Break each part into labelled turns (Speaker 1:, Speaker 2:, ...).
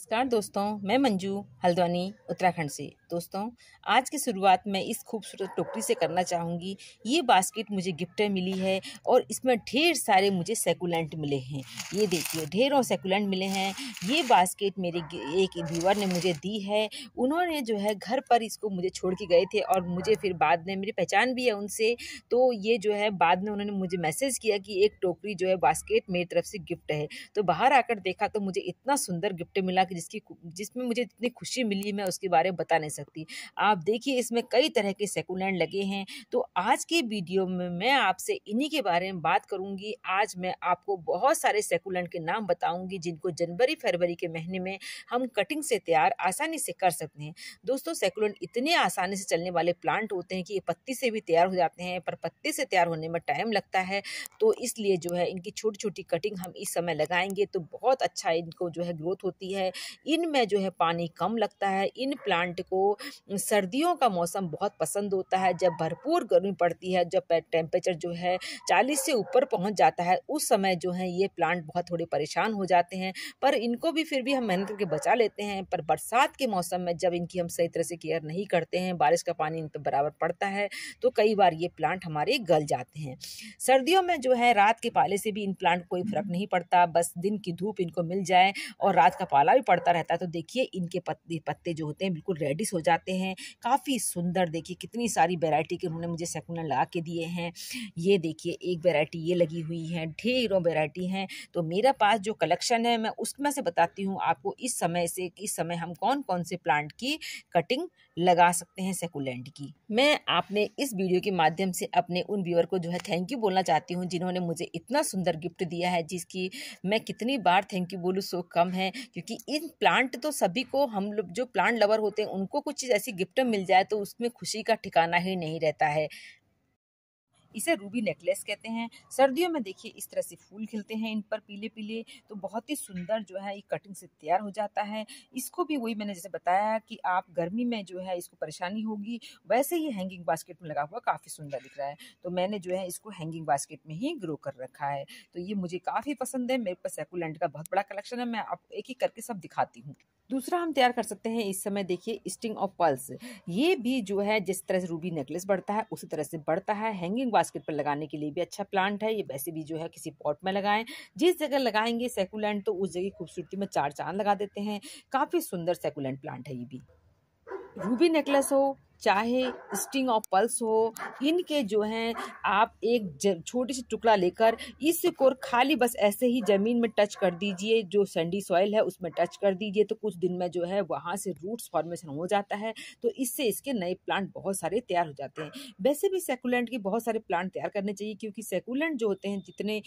Speaker 1: नमस्कार दोस्तों मैं मंजू हल्द्वानी उत्तराखंड से दोस्तों आज की शुरुआत मैं इस खूबसूरत टोकरी से करना चाहूँगी ये बास्केट मुझे गिफ्ट मिली है और इसमें ढेर सारे मुझे सेकुलेंट मिले हैं ये देखिए ढेरों सेकुलेंट मिले हैं ये बास्केट मेरे एक व्यूवर ने मुझे दी है उन्होंने जो है घर पर इसको मुझे छोड़ के गए थे और मुझे फिर बाद में मेरी पहचान भी है उनसे तो ये जो है बाद में उन्होंने मुझे मैसेज किया कि एक टोकरी जो है बास्केट मेरी तरफ से गिफ्ट है तो बाहर आकर देखा तो मुझे इतना सुंदर गिफ्ट मिला कि जिसकी जिसमें मुझे इतनी खुशी मिली मैं उसके बारे में बता नहीं सकती आप देखिए इसमें कई तरह के सेकुलेंट लगे हैं तो आज की वीडियो में मैं आपसे इन्हीं के बारे में बात करूंगी आज मैं आपको बहुत सारे सेकुलेंट के नाम बताऊंगी जिनको जनवरी फरवरी के महीने में हम कटिंग से तैयार आसानी से कर सकते हैं दोस्तों सेकुलेंट इतने आसानी से चलने वाले प्लांट होते हैं कि ये पत्ती से भी तैयार हो जाते हैं पर पत्ते से तैयार होने में टाइम लगता है तो इसलिए जो है इनकी छोटी छोटी कटिंग हम इस समय लगाएंगे तो बहुत अच्छा इनको जो है ग्रोथ होती है इनमें जो है पानी कम लगता है इन प्लांट को सर्दियों का मौसम बहुत पसंद होता है जब भरपूर गर्मी पड़ती है जब टेम्परेचर जो है चालीस से ऊपर पहुँच जाता है उस समय जो है ये प्लांट बहुत थोड़े परेशान हो जाते हैं पर इनको भी फिर भी हम मेहनत करके बचा लेते हैं पर बरसात के मौसम में जब इनकी हम सही तरह से केयर नहीं करते हैं बारिश का पानी इन पर बराबर पड़ता है तो कई बार ये प्लांट हमारे गल जाते हैं सर्दियों में जो है रात के पाले से भी इन प्लांट कोई फर्क नहीं पड़ता बस दिन की धूप इनको मिल जाए और रात का पाला भी पड़ता रहता है तो देखिए इनके पत्ते पत्ते जो होते हैं बिल्कुल रेडिस हो जाते हैं काफ़ी सुंदर देखिए कितनी सारी वेराइटी के उन्होंने मुझे सेकुलर लगा के दिए हैं ये देखिए एक वेराइटी ये लगी हुई है ढेरों वेराइटी हैं तो मेरे पास जो कलेक्शन है मैं उसमें से बताती हूँ आपको इस समय से इस समय हम कौन कौन से प्लांट की कटिंग लगा सकते हैं सेकुलेंट की मैं आपने इस वीडियो के माध्यम से अपने उन व्यूअर को जो है थैंक यू बोलना चाहती हूँ जिन्होंने मुझे इतना सुंदर गिफ्ट दिया है जिसकी मैं कितनी बार थैंक यू बोलूँ सो कम है क्योंकि इस थिंक प्लांट तो सभी को हम लोग जो प्लांट लवर होते हैं उनको कुछ चीज ऐसी गिफ्ट मिल जाए तो उसमें खुशी का ठिकाना ही नहीं रहता है इसे रूबी नेकलेस कहते हैं सर्दियों में देखिए इस तरह से फूल खिलते हैं इन पर पीले पीले तो बहुत ही सुंदर जो है ये कटिंग से तैयार हो जाता है इसको भी वही मैंने जैसे बताया कि आप गर्मी में जो है इसको परेशानी होगी वैसे ही हैंगिंग बास्केट में लगा हुआ काफ़ी सुंदर दिख रहा है तो मैंने जो है इसको हैंगिंग बास्केट में ही ग्रो कर रखा है तो ये मुझे काफ़ी पसंद है मेरे पास सेकुलेंट का बहुत बड़ा कलेक्शन है मैं आपको एक एक करके सब दिखाती हूँ दूसरा हम तैयार कर सकते हैं इस समय देखिए स्टिंग ऑफ पल्स ये भी जो है जिस तरह से रूबी नेकलेस बढ़ता है उसी तरह से बढ़ता है हैंगिंग बास्केट पर लगाने के लिए भी अच्छा प्लांट है ये वैसे भी जो है किसी पॉट में लगाएं जिस जगह लगाएंगे सेकुलेंट तो उस जगह की खूबसूरती में चार चांद लगा देते हैं काफ़ी सुंदर सेकुलेंट प्लांट है ये भी रूबी नेकलेस हो चाहे स्टिंग ऑफ पल्स हो इनके जो हैं आप एक छोटी सी टुकड़ा लेकर इस कोर खाली बस ऐसे ही ज़मीन में टच कर दीजिए जो सैंडी सॉइल है उसमें टच कर दीजिए तो कुछ दिन में जो है वहाँ से रूट्स फॉर्मेशन हो जाता है तो इससे इसके नए प्लांट बहुत सारे तैयार हो जाते हैं वैसे भी सेकुलेंट के बहुत सारे प्लांट तैयार करने चाहिए क्योंकि सेकुलेंट जो होते हैं जितने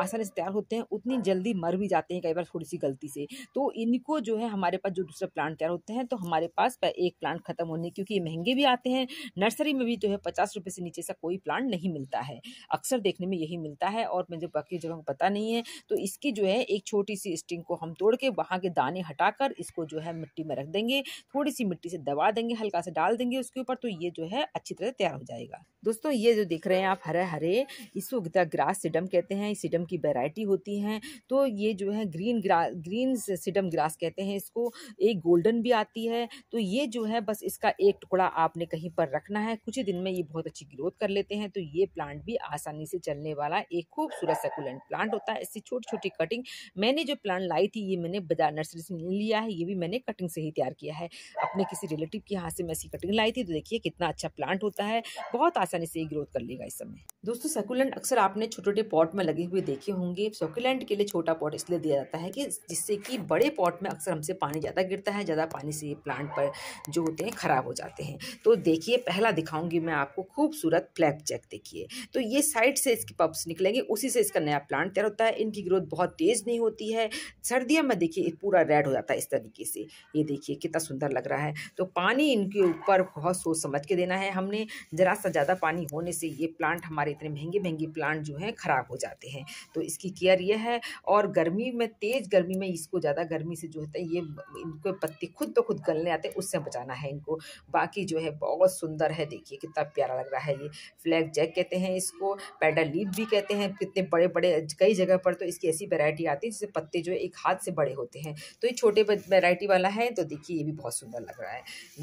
Speaker 1: आसानी से तैयार होते हैं उतनी जल्दी मर भी जाते हैं कई बार थोड़ी सी गलती से तो इनको जो है हमारे पास जो दूसरे प्लांट तैयार होते हैं तो हमारे पास एक प्लांट खत्म होने क्योंकि ये महंगे महंगे भी आते हैं नर्सरी में भी जो है पचास रुपये से नीचे सा कोई प्लांट नहीं मिलता है अक्सर देखने में यही मिलता है और मुझे बाकी जगह पता नहीं है तो इसकी जो है एक छोटी सी स्टिंग को हम तोड़ के वहाँ के दाने हटाकर इसको जो है मिट्टी में रख देंगे थोड़ी सी मिट्टी से दबा देंगे हल्का सा डाल देंगे उसके ऊपर तो ये जो है अच्छी तरह तैयार हो जाएगा दोस्तों ये जो देख रहे हैं आप हरे हरे इसको ग्रास सिडम कहते हैं सिडम की वेराइटी होती है तो ये जो है ग्रीन ग्रास ग्रीन सिडम ग्रास कहते हैं इसको एक गोल्डन भी आती है तो ये जो है बस इसका एक टुकड़ा आपने कहीं पर रखना है कुछ ही दिन में ये बहुत अच्छी ग्रोथ कर लेते हैं तो ये प्लांट भी आसानी से चलने वाला एक खूबसूरत सकुलेंट प्लांट होता है ऐसी छोटी छोटी कटिंग मैंने जो प्लांट लाई थी ये मैंने बाजार नर्सरी से लिया है ये भी मैंने कटिंग से ही तैयार किया है अपने किसी रिलेटिव के यहाँ से मैं ऐसी कटिंग लाई थी तो देखिए कितना अच्छा प्लांट होता है बहुत आसानी से ये ग्रोथ कर लेगा इस समय दोस्तों सकुलेंट अक्सर आपने छोटे छोटे पॉट में लगे हुए देखे होंगे सकुलेंट के लिए छोटा पॉट इसलिए दिया जाता है कि जिससे कि बड़े पॉट में अक्सर हमसे पानी ज़्यादा गिरता है ज़्यादा पानी से ये प्लांट पर जो होते हैं ख़राब हो जाते हैं तो देखिए पहला दिखाऊंगी मैं आपको खूबसूरत फ्लैप चेक देखिए तो ये साइड से इसके पप्स निकलेंगे उसी से इसका नया प्लांट तैयार होता है इनकी ग्रोथ बहुत तेज़ नहीं होती है सर्दियों में देखिए पूरा रेड हो जाता है इस तरीके से ये देखिए कितना सुंदर लग रहा है तो पानी इनके ऊपर बहुत सोच समझ के देना है हमने ज़रा सा ज़्यादा पानी होने से ये प्लांट हमारे इतने महंगे महंगे प्लांट जो हैं ख़राब हो जाते हैं तो इसकी केयर ये है और गर्मी में तेज़ गर्मी में इसको ज़्यादा गर्मी से जो होता है ये इनके पत्ते खुद ब खुद गलने आते हैं उससे बचाना है इनको बाकी बाकी जो है बहुत सुंदर है देखिए कितना प्यारा लग रहा है ये फ्लैग जैक कहते हैं इसको पैडल लीप भी कहते हैं कितने बड़े बड़े कई जगह पर तो इसकी ऐसी वेरायटी आती है जिससे पत्ते जो है एक हाथ से बड़े होते हैं तो ये छोटे वेरायटी वाला है तो देखिए ये भी बहुत सुंदर लग रहा है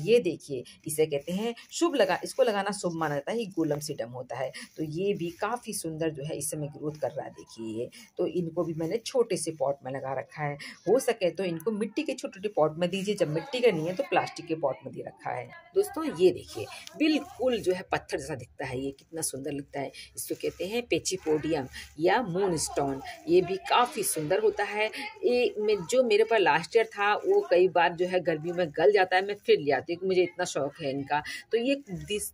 Speaker 1: ये देखिए इसे कहते हैं शुभ लगा इसको लगाना शुभ माना जाता है गोलम सिडम होता है तो ये भी काफ़ी सुंदर जो है इस समय ग्रोथ कर रहा है देखिए ये तो इनको भी मैंने छोटे से पॉट में लगा रखा है हो सके तो इनको मिट्टी के छोटे छोटे पॉट में दीजिए जब मिट्टी का नहीं है तो प्लास्टिक के पॉट में दे रखा है दोस्तों दोस्तों ये देखिए बिल्कुल जो है पत्थर जैसा दिखता है ये कितना सुंदर लगता है इसको कहते हैं पेचीपोडियम या मून स्टोन ये भी काफ़ी सुंदर होता है ये में जो मेरे पर लास्ट ईयर था वो कई बार जो है गर्मी में गल जाता है मैं फिर ले आती हूँ मुझे इतना शौक है इनका तो ये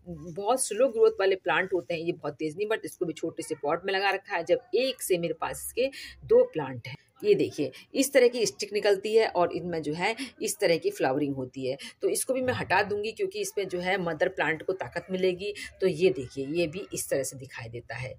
Speaker 1: बहुत स्लो ग्रोथ वाले प्लांट होते हैं ये बहुत तेज़ नहीं बट इसको भी छोटे से पॉट में लगा रखा है जब एक से मेरे पास इसके दो प्लांट हैं ये देखिए इस तरह की स्टिक निकलती है और इनमें जो है इस तरह की फ्लावरिंग होती है तो इसको भी मैं हटा दूंगी क्योंकि इसमें जो है मदर प्लांट को ताकत मिलेगी तो ये देखिए ये भी इस तरह से दिखाई देता है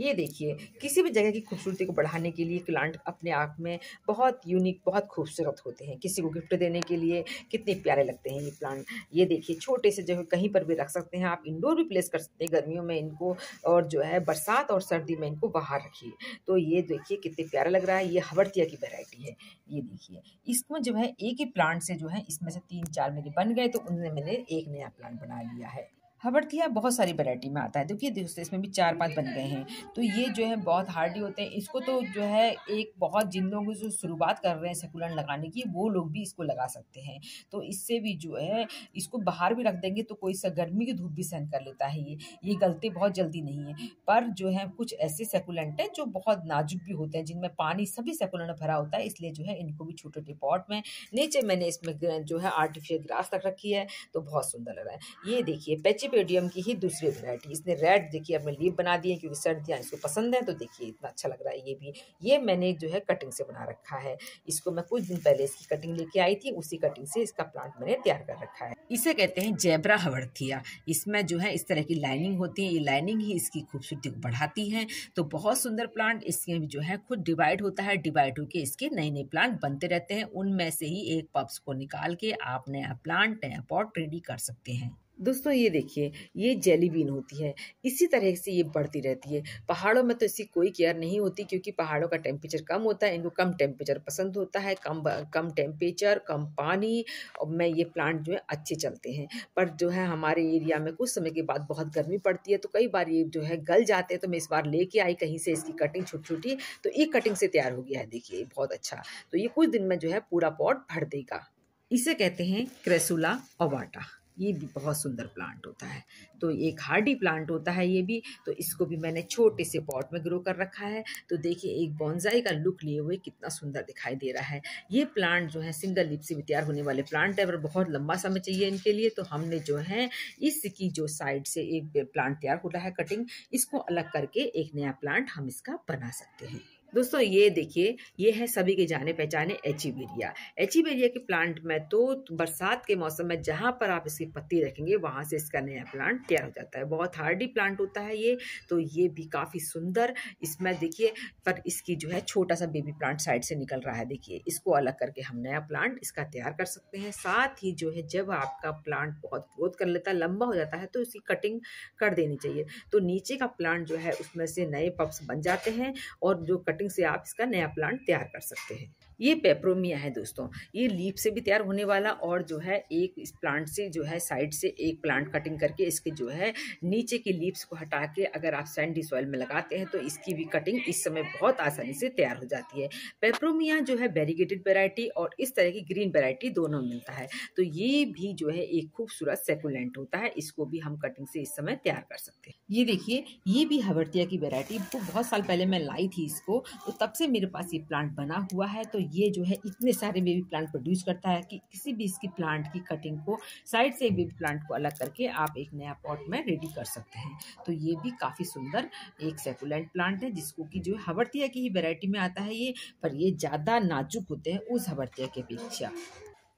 Speaker 1: ये देखिए किसी भी जगह की खूबसूरती को बढ़ाने के लिए प्लांट अपने आप में बहुत यूनिक बहुत खूबसूरत होते हैं किसी को गिफ्ट देने के लिए कितने प्यारे लगते हैं ये प्लांट ये देखिए छोटे से जगह कहीं पर भी रख सकते हैं आप इंडोर भी प्लेस कर सकते हैं गर्मियों में इनको और जो है बरसात और सर्दी में इनको बाहर रखिए तो ये देखिए कितने प्यारा लग रहा है ये हवरतिया की वेराइटी है ये देखिए इसमें जो है एक ही प्लांट से जो है इसमें से तीन चार मेरे बन गए तो उनमें मैंने एक नया प्लांट बना लिया है हबड़ खिया बहुत सारी वैरायटी में आता है देखिए दोस्तों इसमें भी चार पांच बन गए हैं तो ये जो है बहुत हार्डी होते हैं इसको तो जो है एक बहुत जिन लोग जो शुरुआत कर रहे हैं सकुलेंट लगाने की वो लोग भी इसको लगा सकते हैं तो इससे भी जो है इसको बाहर भी रख देंगे तो कोई गर्मी की धूप भी सहन कर लेता है ये ये गलती बहुत जल्दी नहीं है पर जो है कुछ ऐसे सकुलेंट हैं जो बहुत नाजुक भी होते हैं जिनमें पानी सभी सकुलेंट भरा होता है इसलिए जो है इनको भी छोटे छोटे पॉट में नीचे मैंने इसमें जो है आर्टिफिशियल ग्रास रख रखी है तो बहुत सुंदर लग रहा है ये देखिए पैचे पेडियम की ही दूसरी वैरायटी इसने रेड देखिए अपने लीप बना दिए क्योंकि सर्दियाँ इसको पसंद है तो देखिए इतना अच्छा लग रहा है ये भी ये मैंने जो है कटिंग से बना रखा है इसको मैं कुछ दिन पहले इसकी कटिंग लेके आई थी उसी कटिंग से इसका प्लांट मैंने तैयार कर रखा है इसे कहते हैं जैबरा हवर्थिया इसमें जो है इस तरह की लाइनिंग होती है ये लाइनिंग ही इसकी खूबसूरती को बढ़ाती है तो बहुत सुंदर प्लांट इसके जो है खुद डिवाइड होता है डिवाइड होकर इसके नए नए प्लांट बनते रहते हैं उनमें से ही एक पप्स को निकाल के आप नया प्लांट नया पॉट रेडी कर सकते हैं दोस्तों ये देखिए ये जेली बीन होती है इसी तरह से ये बढ़ती रहती है पहाड़ों में तो इसकी कोई केयर नहीं होती क्योंकि पहाड़ों का टेम्परेचर कम होता है इनको कम टेम्परेचर पसंद होता है कम कम टेम्परेचर कम पानी और में ये प्लांट जो है अच्छे चलते हैं पर जो है हमारे एरिया में कुछ समय के बाद बहुत गर्मी पड़ती है तो कई बार ये जो है गल जाते हैं तो मैं इस बार लेके आई कहीं से इसकी कटिंग छोटी छोटी तो ये कटिंग से तैयार हो गया है देखिए बहुत अच्छा तो ये कुछ दिन में जो है पूरा पॉट भर देगा इसे कहते हैं क्रेसुला ओवाटा ये भी बहुत सुंदर प्लांट होता है तो एक हार्डी प्लांट होता है ये भी तो इसको भी मैंने छोटे से पॉट में ग्रो कर रखा है तो देखिए एक बॉन्जाई का लुक लिए हुए कितना सुंदर दिखाई दे रहा है ये प्लांट जो है सिंगल लिप से भी तैयार होने वाले प्लांट है और बहुत लंबा समय चाहिए इनके लिए तो हमने जो है इसकी जो साइड से एक प्लांट तैयार हो रहा है कटिंग इसको अलग करके एक नया प्लांट हम इसका बना सकते हैं दोस्तों ये देखिए ये है सभी के जाने पहचाने एचीबेरिया एचीबेरिया के प्लांट में तो बरसात के मौसम में जहाँ पर आप इसकी पत्ती रखेंगे वहाँ से इसका नया प्लांट तैयार हो जाता है बहुत हार्डी प्लांट होता है ये तो ये भी काफ़ी सुंदर इसमें देखिए पर इसकी जो है छोटा सा बेबी प्लांट साइड से निकल रहा है देखिए इसको अलग करके हम नया प्लांट इसका तैयार कर सकते हैं साथ ही जो है जब आपका प्लांट बहुत ग्रोथ कर लेता है लंबा हो जाता है तो इसकी कटिंग कर देनी चाहिए तो नीचे का प्लांट जो है उसमें से नए पप्स बन जाते हैं और जो कटिंग कटिंग से आप इसका नया प्लांट तैयार कर सकते हैं ये पेप्रोमिया है दोस्तों ये लीप से भी तैयार होने वाला और जो है एक इस प्लांट से जो है साइड से एक प्लांट कटिंग करके इसके जो है नीचे की लीप्स को हटा के अगर आप सैंडी सॉइल में लगाते हैं तो इसकी भी कटिंग इस समय बहुत आसानी से तैयार हो जाती है पेप्रोमिया जो है वेरीगेटेड वेराइटी और इस तरह की ग्रीन वेराइटी दोनों मिलता है तो ये भी जो है एक खूबसूरत सेकुलेंट होता है इसको भी हम कटिंग से इस समय तैयार कर सकते हैं ये देखिए ये भी हवर्तिया की वेरायटी बहुत साल पहले मैं लाई थी इसको तो तब से मेरे पास ये प्लांट बना हुआ है तो ये जो है इतने सारे बेबी प्लांट प्रोड्यूस करता है कि किसी भी इसकी प्लांट की कटिंग को साइड से बेबी प्लांट को अलग करके आप एक नया पॉट में रेडी कर सकते हैं तो ये भी काफ़ी सुंदर एक सेकुलेंट प्लांट है जिसको कि जो हवर्तिया की ही वेराइटी में आता है ये पर ये ज़्यादा नाजुक होते हैं उस हवर्तिया के अपेक्षा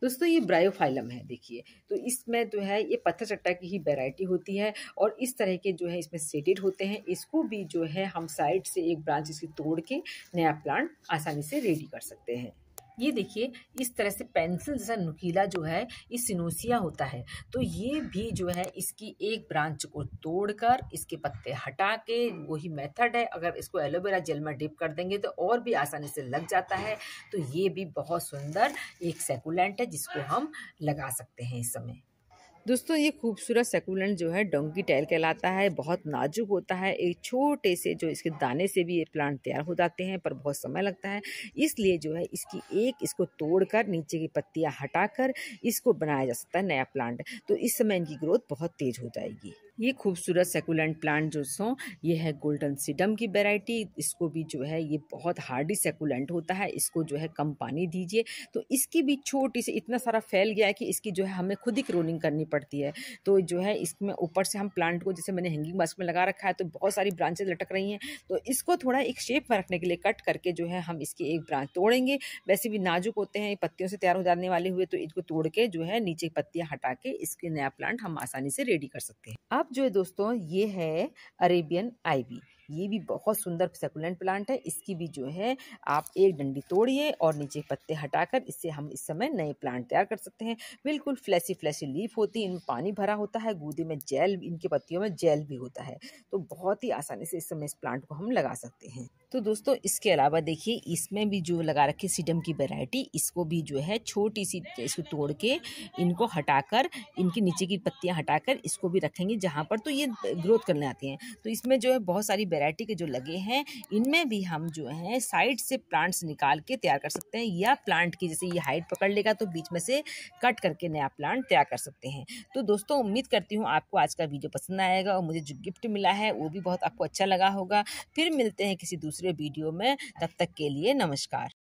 Speaker 1: दोस्तों ये ब्रायोफाइलम है देखिए तो इसमें जो है ये पत्थर चट्टा की ही वेराइटी होती है और इस तरह के जो है इसमें सेटेड होते हैं इसको भी जो है हम साइड से एक ब्रांच इसकी तोड़ के नया प्लांट आसानी से रेडी कर सकते हैं ये देखिए इस तरह से पेंसिल जैसा नुकीला जो है इस सिनोसिया होता है तो ये भी जो है इसकी एक ब्रांच को तोड़कर इसके पत्ते हटा के वही मेथड है अगर इसको एलोवेरा जेल में डिप कर देंगे तो और भी आसानी से लग जाता है तो ये भी बहुत सुंदर एक सेकुलेंट है जिसको हम लगा सकते हैं इस समय दोस्तों ये खूबसूरत सेकुलेंट जो है डोंकी टैल कहलाता है बहुत नाजुक होता है एक छोटे से जो इसके दाने से भी ये प्लांट तैयार हो जाते हैं पर बहुत समय लगता है इसलिए जो है इसकी एक इसको तोड़कर नीचे की पत्तियाँ हटाकर इसको बनाया जा सकता है नया प्लांट तो इस समय इनकी ग्रोथ बहुत तेज़ हो जाएगी ये खूबसूरत सेकुलेंट प्लांट जो सो ये है गोल्डन सीडम की वेराइटी इसको भी जो है ये बहुत हार्डी सेकुलेंट होता है इसको जो है कम पानी दीजिए तो इसकी भी छोटी से इतना सारा फैल गया है कि इसकी जो है हमें खुद ही क्रोनिंग करनी पड़ती है तो जो है इसमें ऊपर से हम प्लांट को जैसे मैंने हैंगिंग बास्क में लगा रखा है तो बहुत सारी ब्रांचेज लटक रही हैं तो इसको थोड़ा एक शेप में रखने के लिए कट करके जो है हम इसकी एक ब्रांच तोड़ेंगे वैसे भी नाजुक होते हैं पत्तियों से तैयार हो जाने वाले हुए तो इसको तोड़ के जो है नीचे पत्तियाँ हटा के इसके नया प्लांट हम आसानी से रेडी कर सकते हैं अब अब जो है दोस्तों ये है अरेबियन आईवी ये भी बहुत सुंदर सकुलेंट प्लांट है इसकी भी जो है आप एक डंडी तोड़िए और नीचे पत्ते हटाकर इससे हम इस समय नए प्लांट तैयार कर सकते हैं बिल्कुल फ्लैसी फ्लैसी लीफ होती है इनमें पानी भरा होता है गूदे में जेल इनके पत्तियों में जेल भी होता है तो बहुत ही आसानी से इस समय इस प्लांट को हम लगा सकते हैं तो दोस्तों इसके अलावा देखिए इसमें भी जो लगा रखी सीडम की वेराइटी इसको भी जो है छोटी सी इसको तोड़ के इनको हटाकर इनके नीचे की पत्तियां हटाकर इसको भी रखेंगे जहाँ पर तो ये ग्रोथ करने आती हैं तो इसमें जो है बहुत सारी वेराइटी के जो लगे हैं इनमें भी हम जो है साइड से प्लांट्स निकाल के तैयार कर सकते हैं या प्लांट की जैसे ये हाइट पकड़ लेगा तो बीच में से कट करके नया प्लांट तैयार कर सकते हैं तो दोस्तों उम्मीद करती हूँ आपको आज का वीडियो पसंद आएगा और मुझे जो गिफ्ट मिला है वो भी बहुत आपको अच्छा लगा होगा फिर मिलते हैं किसी दूसरे वीडियो में तब तक के लिए नमस्कार